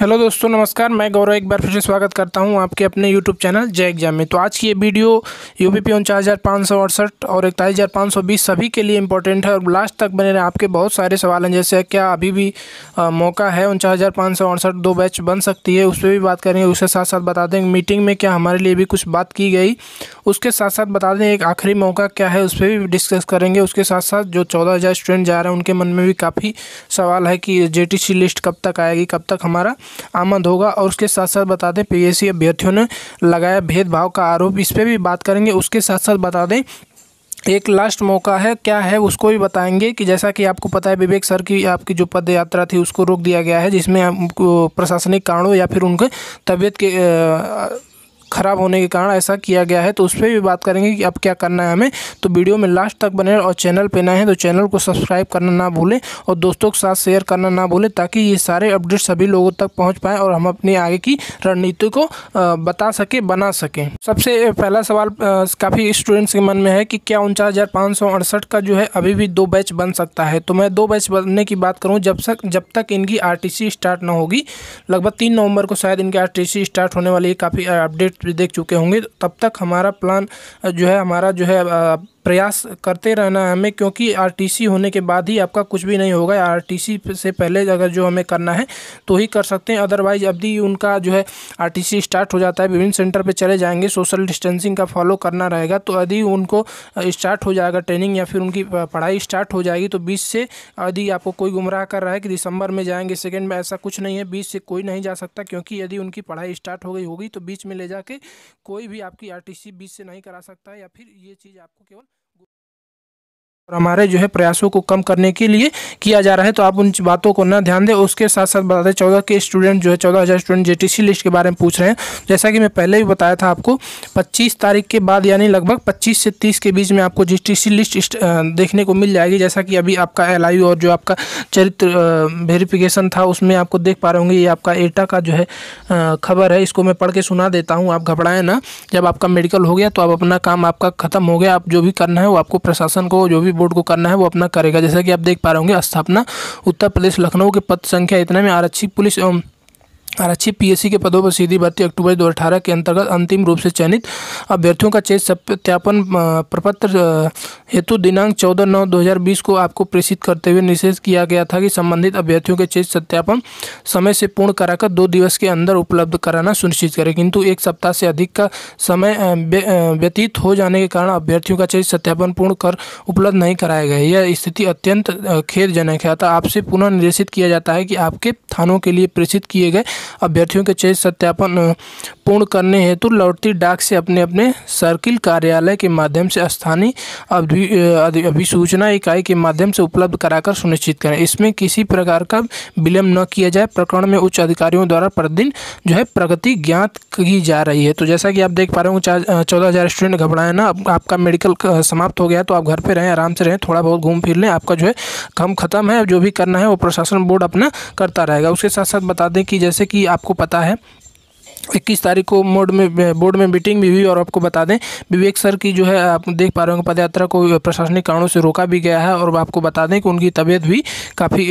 hello दोस्तों नमस्कार मैं गौरव एक बार फिर से स्वागत करता हूं आपके अपने यूट्यूब चैनल जय एग्जाम में तो आज की ये वीडियो यू पी पी उनचास हज़ार पाँच सौ अड़सठ और इकतालीस हज़ार पाँच सौ बीस सभी के लिए इंपॉर्टेंट है और लास्ट तक बने रहे आपके बहुत सारे सवाल हैं जैसे क्या अभी भी आ, मौका है उनचास हज़ार पाँच सौ अड़सठ दो बैच बन सकती है उस पर भी बात करेंगे उसके साथ साथ बता दें मीटिंग में क्या हमारे लिए भी कुछ बात की गई उसके साथ साथ बता दें एक आखिरी मौका क्या है उस पर भी डिस्कस करेंगे उसके साथ साथ जो चौदह हज़ार स्टूडेंट जा रहे हैं उनके मन में भी काफ़ी सवाल है कि जे लिस्ट कब तक आएगी कब तक हमारा आमद होगा और उसके साथ साथ बता दें पीएससी अभ्यर्थियों ने लगाया भेदभाव का आरोप इस पर भी बात करेंगे उसके साथ साथ बता दें एक लास्ट मौका है क्या है उसको भी बताएंगे कि जैसा कि आपको पता है विवेक सर की आपकी जो पद यात्रा थी उसको रोक दिया गया है जिसमें प्रशासनिक कारणों या फिर उनके तबीयत के ख़राब होने के कारण ऐसा किया गया है तो उस पर भी बात करेंगे कि अब क्या करना है हमें तो वीडियो में लास्ट तक बने और चैनल पर नए हैं तो चैनल को सब्सक्राइब करना ना भूलें और दोस्तों के साथ शेयर करना ना भूलें ताकि ये सारे अपडेट सभी लोगों तक पहुँच पाएँ और हम अपनी आगे की रणनीति को बता सकें बना सकें सबसे पहला सवाल काफ़ी स्टूडेंट्स के मन में है कि क्या उनचास का जो है अभी भी दो बैच बन सकता है तो मैं दो बैच बनने की बात करूँ जब तक जब तक इनकी आरटीसी स्टार्ट ना होगी लगभग तीन नवंबर को शायद इनकी आरटीसी स्टार्ट होने वाली है काफ़ी अपडेट देख चुके होंगे तब तक हमारा प्लान जो है हमारा जो है प्रयास करते रहना है हमें क्योंकि आरटीसी होने के बाद ही आपका कुछ भी नहीं होगा आरटीसी से पहले अगर जो हमें करना है तो ही कर सकते हैं अदरवाइज भी उनका जो है आरटीसी स्टार्ट हो जाता है विभिन्न सेंटर पर चले जाएंगे सोशल डिस्टेंसिंग का फॉलो करना रहेगा तो यदि उनको स्टार्ट हो जाएगा ट्रेनिंग या फिर उनकी पढ़ाई स्टार्ट हो जाएगी तो बीस से यदि आपको कोई गुमराह कर रहा है कि दिसंबर में जाएंगे सेकेंड में ऐसा कुछ नहीं है बीस से कोई नहीं जा सकता क्योंकि यदि उनकी पढ़ाई स्टार्ट हो गई होगी तो बीच में ले जाके कोई भी आपकी आर बीच से नहीं करा सकता है या फिर ये चीज़ आपको केवल और हमारे जो है प्रयासों को कम करने के लिए किया जा रहा है तो आप उन बातों को ना ध्यान दें उसके साथ साथ बता दें चौदह के स्टूडेंट जो है चौदह हज़ार स्टूडेंट सी लिस्ट के बारे में पूछ रहे हैं जैसा कि मैं पहले भी बताया था आपको 25 तारीख के बाद यानी लगभग 25 से 30 के बीच में आपको सी लिस्ट देखने को मिल जाएगी जैसा कि अभी आपका एल और जो आपका चरित्र वेरिफिकेशन था उसमें आपको देख पा रहे होंगे ये आपका एटा का जो है खबर है इसको मैं पढ़ के सुना देता हूँ आप घबराएं ना जब आपका मेडिकल हो गया तो अब अपना काम आपका ख़त्म हो गया आप जो भी करना है वो आपको प्रशासन को जो भी बोर्ड को करना है वो अपना करेगा जैसा कि आप देख पा रहे होंगे स्थापना उत्तर प्रदेश लखनऊ के पद संख्या इतने में आरक्षित पुलिस एवं आरक्षित पीएससी के पदों पर सीधी भर्ती अक्टूबर 2018 के अंतर्गत अंतिम रूप से चयनित अभ्यर्थियों का चयन सत्यापन प्रपत्र हेतु दिनांक 14 नौ 2020 को आपको प्रेषित करते हुए निर्देश किया गया था कि संबंधित अभ्यर्थियों के चयन सत्यापन समय से पूर्ण कराकर दो दिवस के अंदर उपलब्ध कराना सुनिश्चित करें किंतु एक सप्ताह से अधिक का समय व्यतीत हो जाने के कारण अभ्यर्थियों का चयन सत्यापन पूर्ण कर उपलब्ध नहीं कराया गया यह स्थिति अत्यंत खेदजनक है अतः आपसे पुनः निर्देशित किया जाता है कि आपके थानों के लिए प्रेषित किए गए अभ्यर्थियों के चयन सत्यापन पूर्ण करने हेतु लौटती डाक से अपने अपने सर्किल कार्यालय के माध्यम से स्थानीय अभिसूचना इकाई के माध्यम से उपलब्ध कराकर सुनिश्चित करें इसमें किसी प्रकार का विलम्ब न किया जाए प्रकरण में उच्च अधिकारियों द्वारा प्रतिदिन जो है प्रगति ज्ञात की जा रही है तो जैसा कि आप देख पा रहे हो चौदह हज़ार स्टूडेंट घबराए ना अब आपका मेडिकल समाप्त हो गया तो आप घर पर रहें आराम से रहें थोड़ा बहुत घूम फिर लें आपका जो है काम खत्म है जो भी करना है वो प्रशासन बोर्ड अपना करता रहेगा उसके साथ साथ बता दें कि जैसे कि कि आपको पता है इक्कीस तारीख को मोड में बोर्ड में मीटिंग भी हुई और आपको बता दें विवेक सर की जो है आप देख पा रहे होंगे पदयात्रा को प्रशासनिक कारणों से रोका भी गया है और आपको बता दें कि उनकी तबीयत भी काफ़ी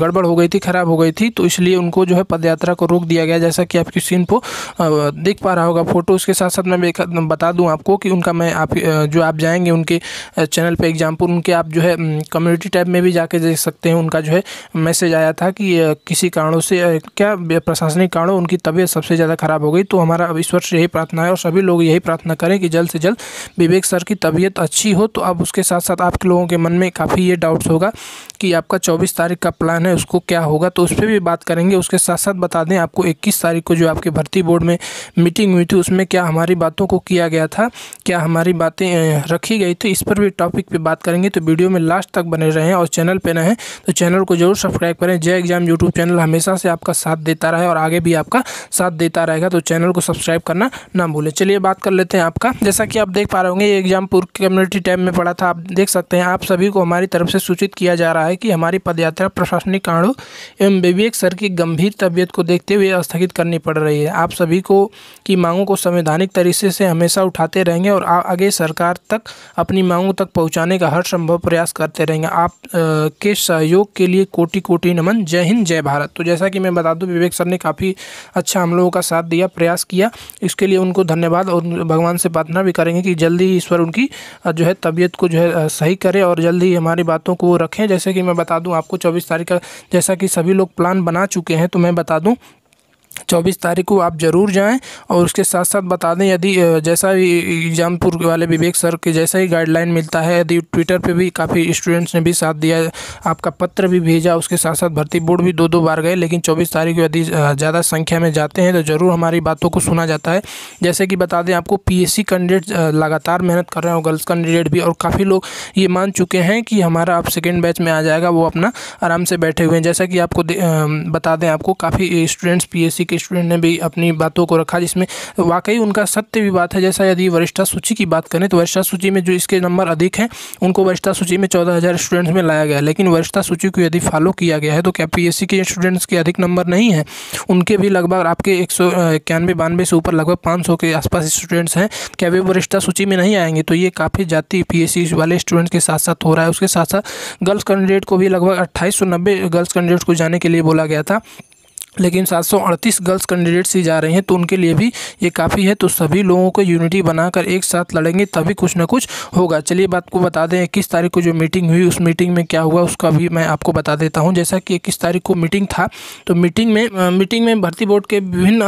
गड़बड़ हो गई थी ख़राब हो गई थी तो इसलिए उनको जो है पदयात्रा को रोक दिया गया जैसा कि आपकी सीन को देख पा रहा होगा फ़ोटो उसके साथ साथ मैं बता दूँ आपको कि उनका मैं आप जो आप जाएँगे उनके चैनल पर एग्जाम्पल उनके आप जो है कम्युनिटी टैब में भी जाके देख सकते हैं उनका जो है मैसेज आया था कि किसी कारणों से क्या प्रशासनिक कारणों उनकी तबीयत सबसे ज़्यादा ज़्यादा ख़राब हो गई तो हमारा ईश्वर से यही प्रार्थना है और सभी लोग यही प्रार्थना करें कि जल्द से जल्द विवेक सर की तबीयत अच्छी हो तो अब उसके साथ साथ आपके लोगों के मन में काफ़ी ये डाउट्स होगा कि आपका चौबीस तारीख का प्लान है उसको क्या होगा तो उस पर भी बात करेंगे उसके साथ साथ बता दें आपको इक्कीस तारीख को जो आपके भर्ती बोर्ड में मीटिंग हुई थी उसमें क्या हमारी बातों को किया गया था क्या हमारी बातें रखी गई थी इस पर भी टॉपिक पर बात करेंगे तो वीडियो में लास्ट तक बने रहें और चैनल पर रहें तो चैनल को जरूर सब्सक्राइब करें जय एग्जाम यूट्यूब चैनल हमेशा से आपका साथ देता रहे और आगे भी आपका साथ देता रहेगा तो चैनल को सब्सक्राइब करना ना भूलें चलिए बात कर लेते हैं आपका जैसा कि आप देख पा रहे होंगे ये एग्जाम पूर्व कम्युनिटी टाइम में पड़ा था आप देख सकते हैं आप सभी को हमारी तरफ से सूचित किया जा रहा है है कि हमारी पदयात्रा प्रशासनिक कारणों एवं विवेक सर की गंभीर तबियत को देखते हुए स्थगित करनी पड़ रही है आप सभी को की मांगों को संवैधानिक तरीके से हमेशा उठाते रहेंगे और आगे सरकार तक अपनी मांगों तक पहुँचाने का हर संभव प्रयास करते रहेंगे आप के सहयोग के लिए कोटि कोटि नमन जय हिंद जय भारत तो जैसा कि मैं बता दूँ विवेक सर ने काफ़ी अच्छा हम लोगों का साथ दिया प्रयास किया इसके लिए उनको धन्यवाद और भगवान से प्रार्थना भी करेंगे कि जल्दी ईश्वर उनकी जो है तबीयत को जो है सही करें और जल्दी हमारी बातों को रखें जैसे कि कि मैं बता दूं आपको चौबीस तारीख का जैसा कि सभी लोग प्लान बना चुके हैं तो मैं बता दूं चौबीस तारीख को आप ज़रूर जाएं और उसके साथ साथ बता दें यदि जैसा एग्जामपुर वाले विवेक सर के जैसा ही गाइडलाइन मिलता है यदि ट्विटर पे भी काफ़ी स्टूडेंट्स ने भी साथ दिया आपका पत्र भी भेजा उसके साथ साथ भर्ती बोर्ड भी दो दो बार गए लेकिन चौबीस तारीख को यदि ज़्यादा संख्या में जाते हैं तो ज़रूर हमारी बातों को सुना जाता है जैसे कि बता दें आपको पी कैंडिडेट लगातार मेहनत कर रहे हो गर्ल्स कैंडिडेट भी और काफ़ी लोग ये मान चुके हैं कि हमारा आप सेकेंड बैच में आ जाएगा वो अपना आराम से बैठे हुए हैं जैसा कि आपको बता दें आपको काफ़ी स्टूडेंट्स पी एक स्टूडेंट ने भी अपनी बातों को रखा जिसमें वाकई उनका सत्य भी बात है जैसा यदि वरिष्ठा सूची की बात करें तो वरिष्ठा सूची में जो इसके नंबर अधिक हैं उनको वरिष्ठा सूची में चौदह हज़ार स्टूडेंट्स में लाया गया लेकिन वरिष्ठा सूची को यदि फॉलो किया गया है तो क्या पी के स्टूडेंट्स के अधिक नंबर नहीं हैं उनके भी लगभग आपके एक सौ इक्यानवे बानवे से ऊपर लगभग पाँच सौ के आसपास स्टूडेंट्स हैं क्या वे वरिष्ठा सूची में नहीं आएंगे तो ये काफ़ी जाति पी वाले स्टूडेंट्स के साथ साथ हो रहा है उसके साथ साथ गर्ल्स कैंडिडेट को भी लगभग अट्ठाईस सौ गर्ल्स कैंडिडेट को जाने के लिए बोला गया था लेकिन 738 गर्ल्स कैंडिडेट्स ही जा रहे हैं तो उनके लिए भी ये काफ़ी है तो सभी लोगों को यूनिटी बनाकर एक साथ लड़ेंगे तभी कुछ ना कुछ होगा चलिए बात को बता दें इक्कीस तारीख को जो मीटिंग हुई उस मीटिंग में क्या हुआ उसका भी मैं आपको बता देता हूँ जैसा कि इक्कीस तारीख को मीटिंग था तो मीटिंग में मीटिंग में भर्ती बोर्ड के विभिन्न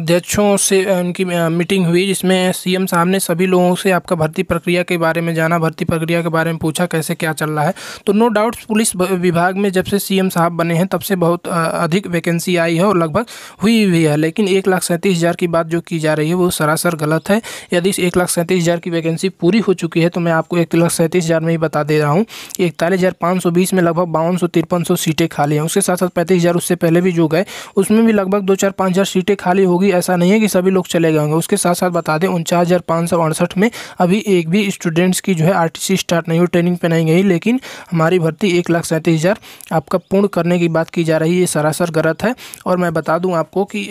अध्यक्षों से उनकी मीटिंग हुई जिसमें सी साहब ने सभी लोगों से आपका भर्ती प्रक्रिया के बारे में जाना भर्ती प्रक्रिया के बारे में पूछा कैसे क्या चल रहा है तो नो डाउट पुलिस विभाग में जब से सी साहब बने हैं तब से बहुत अधिक वैकेंसी आई रही है और लगभग हुई भी है लेकिन एक लाख सैंतीस हज़ार की बात जो की जा रही है वो सरासर गलत है यदि इस एक लाख सैंतीस हज़ार की वैकेंसी पूरी हो चुकी है तो मैं आपको एक लाख सैंतीस हज़ार में ही बता दे रहा हूँ इकतालीस हज़ार पाँच सौ बीस में लगभग बावन सौ तिरपन सौ सीटें खाली हैं उसके साथ साथ पैंतीस हज़ार उससे पहले भी जो गए उसमें भी लगभग दो चार पाँच हज़ार सीटें खाली होगी ऐसा नहीं है कि सभी लोग चले गए होंगे उसके साथ साथ बता दें उनचास हज़ार पाँच सौ अड़सठ में अभी एक भी स्टूडेंट्स की जो है आर स्टार्ट नहीं हुई ट्रेनिंग पर नहीं गई लेकिन हमारी भर्ती एक लाख सैंतीस हज़ार आपका पूर्ण करने की बात की जा रही है ये सरासर गलत है और मैं बता दूं आपको कि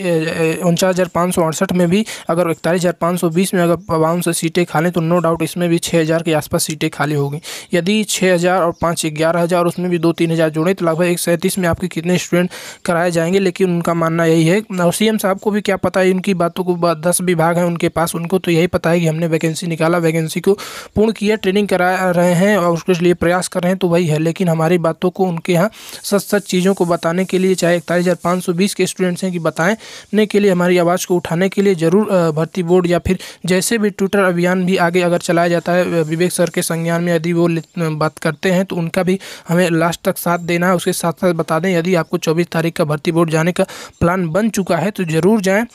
उनचास हज़ार पाँच सौ अड़सठ में भी अगर इकतालीस हज़ार पाँच सौ बीस में अगर बावन सीटें खाली तो नो डाउट इसमें भी छः हज़ार के आसपास सीटें खाली होगी यदि छः हज़ार और पाँच ग्यारह हज़ार उसमें भी दो तीन हज़ार जोड़ें तो लगभग एक सैंतीस में आपके कितने स्टूडेंट कराए जाएंगे लेकिन उनका मानना यही है और सी साहब को भी क्या पता है उनकी बातों को दस विभाग हैं उनके पास उनको तो यही पता है कि हमने वैकेंसी निकाला वैकेंसी को पूर्ण किया ट्रेनिंग करा रहे हैं और उसके लिए प्रयास कर रहे हैं तो वही है लेकिन हमारी बातों को उनके यहाँ सच सच चीज़ों को बताने के लिए चाहे इकतालीस हज़ार पाँच सौ के स्टूडेंट्स हैं कि बताने के लिए हमारी आवाज़ को उठाने के लिए ज़रूर भर्ती बोर्ड या फिर जैसे भी ट्विटर अभियान भी आगे अगर चलाया जाता है विवेक सर के संज्ञान में यदि वो बात करते हैं तो उनका भी हमें लास्ट तक साथ देना है उसके साथ साथ बता दें यदि आपको चौबीस तारीख का भर्ती बोर्ड जाने का प्लान बन चुका है तो ज़रूर जाएँ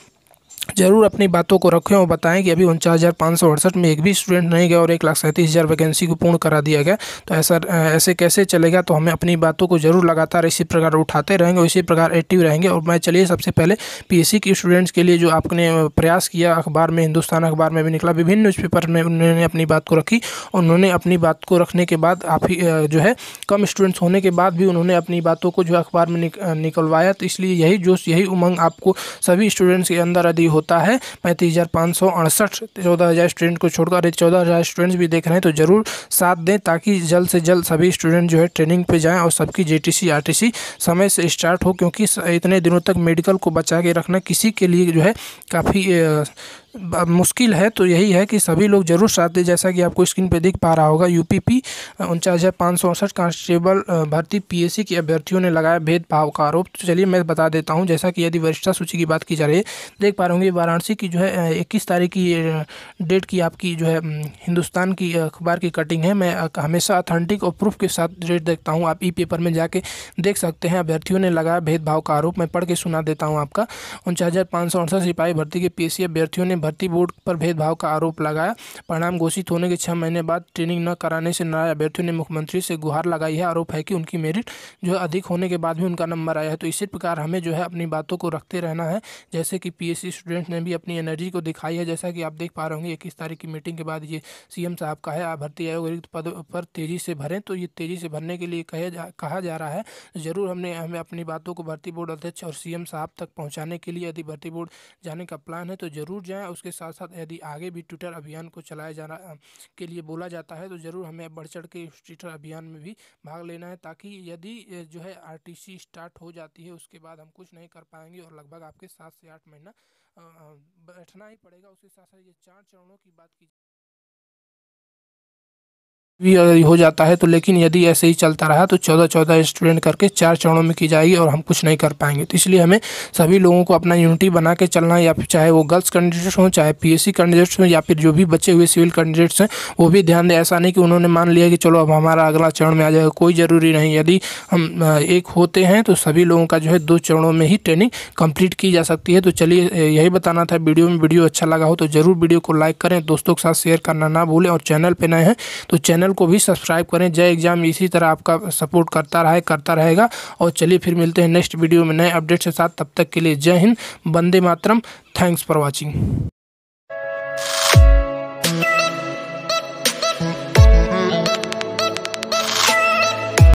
जरूर अपनी बातों को रखें और बताएं कि अभी उनचास हज़ार पाँच सौ अड़सठ में एक भी स्टूडेंट नहीं गया और एक लाख सैंतीस हज़ार वैकेंसी को पूर्ण करा दिया गया तो ऐसा ऐसे कैसे चलेगा तो हमें अपनी बातों को जरूर लगातार इसी प्रकार उठाते रहेंगे और इसी प्रकार एक्टिव रहेंगे और मैं चलिए सबसे पहले पी के स्टूडेंट्स के लिए जो आपने प्रयास किया अखबार में हिंदुस्तान अखबार में भी निकला विभिन्न न्यूज़पेपर में उन्होंने अपनी बात को रखी उन्होंने अपनी बात को रखने के बाद आप ही जो है कम स्टूडेंट्स होने के बाद भी उन्होंने अपनी बातों को जो अखबार में निकलवाया तो इसलिए यही जोश यही उमंग आपको सभी स्टूडेंट्स के अंदर अधिक हो होता है पैंतीस हज़ार पाँच सौ अड़सठ चौदह हज़ार स्टूडेंट को छोड़कर अरे चौदह हज़ार स्टूडेंट्स भी देख रहे हैं तो ज़रूर साथ दें ताकि जल्द से जल्द सभी स्टूडेंट जो है ट्रेनिंग पे जाएं और सबकी जे टी समय से स्टार्ट हो क्योंकि इतने दिनों तक मेडिकल को बचा के रखना किसी के लिए जो है काफ़ी मुश्किल है तो यही है कि सभी लोग ज़रूर साथ दें जैसा कि आपको स्क्रीन पर दिख पा रहा होगा यू उनचास हज़ार पाँच सौ अड़सठ कांस्टेबल भर्ती पीएससी के अभ्यर्थियों ने लगाया भेदभाव का आरोप तो चलिए मैं बता देता हूँ जैसा कि यदि वरिष्ठता सूची की बात की जा रही है देख पा रहे होंगे वाराणसी की जो है इक्कीस तारीख की डेट की आपकी जो है हिंदुस्तान की अखबार की कटिंग है मैं हमेशा अथेंटिक और प्रूफ के साथ डेट देखता हूँ आप ई पेपर में जाके देख सकते हैं अभ्यर्थियों ने लगाया भेदभाव का आरोप मैं पढ़ के सुना देता हूँ आपका उनचास हज़ार पाँच सौ अड़सठ सिपाही भर्ती के पी अभ्यर्थियों ने भर्ती बोर्ड पर भेदभाव का आरोप लगाया परिणाम घोषित होने के छः महीने बाद ट्रेनिंग न कराने से नया अभ्यर्थियों ने मुख्यमंत्री से गुहार लगाई है आरोप है कि उनकी मेरिट जो है अधिक होने के बाद भी उनका नंबर आया है तो इसी प्रकार हमें जो है अपनी बातों को रखते रहना है जैसे कि पीएससी स्टूडेंट ने भी अपनी एनर्जी को दिखाई है जैसा कि आप देख पा रहे होंगे इक्कीस तारीख की मीटिंग के बाद ये सीएम साहब का है भर्ती आयोग रिक्त पद पर तेज़ी से भरें तो ये तेज़ी से भरने के लिए कहे कहा जा रहा है ज़रूर हमने हमें अपनी बातों को भर्ती बोर्ड अध्यक्ष और सीएम साहब तक पहुँचाने के लिए यदि भर्ती बोर्ड जाने का प्लान है तो ज़रूर जाए उसके साथ साथ यदि आगे भी ट्विटर अभियान को चलाया जाना के लिए बोला जाता है तो ज़रूर हमें बढ़ चढ़ के इंस्टीट्यूट अभियान में भी भाग लेना है ताकि यदि जो है आर स्टार्ट हो जाती है उसके बाद हम कुछ नहीं कर पाएंगे और लगभग आपके सात से आठ महीना बैठना ही पड़ेगा उसके साथ साथ ये चार चरणों की बात की भी हो जाता है तो लेकिन यदि ऐसे ही चलता रहा तो चौदह चौदह स्टूडेंट करके चार चरणों में की जाएगी और हम कुछ नहीं कर पाएंगे तो इसलिए हमें सभी लोगों को अपना यूनिटी बना के चलना या फिर चाहे वो गर्ल्स कैंडिडेट्स हों चाहे पीएससी कैंडिडेट्स हों या फिर जो भी बचे हुए सिविल कैंडिडेट्स हैं वो भी ध्यान दें ऐसा नहीं कि उन्होंने मान लिया कि चलो अब हमारा अगला चरण में आ जाएगा कोई ज़रूरी नहीं यदि हम एक होते हैं तो सभी लोगों का जो है दो चरणों में ही ट्रेनिंग कम्प्लीट की जा सकती है तो चलिए यही बताना था वीडियो में वीडियो अच्छा लगा हो तो ज़रूर वीडियो को लाइक करें दोस्तों के साथ शेयर करना ना भूलें और चैनल पर नए हैं तो चैनल चैनल को भी सब्सक्राइब करें जय एग्जाम इसी तरह आपका सपोर्ट करता रहे करता रहेगा और चलिए फिर मिलते हैं नेक्स्ट वीडियो में नए अपडेट के साथ तब तक के लिए जय हिंद बंदे मातरम थैंक्स फॉर वॉचिंग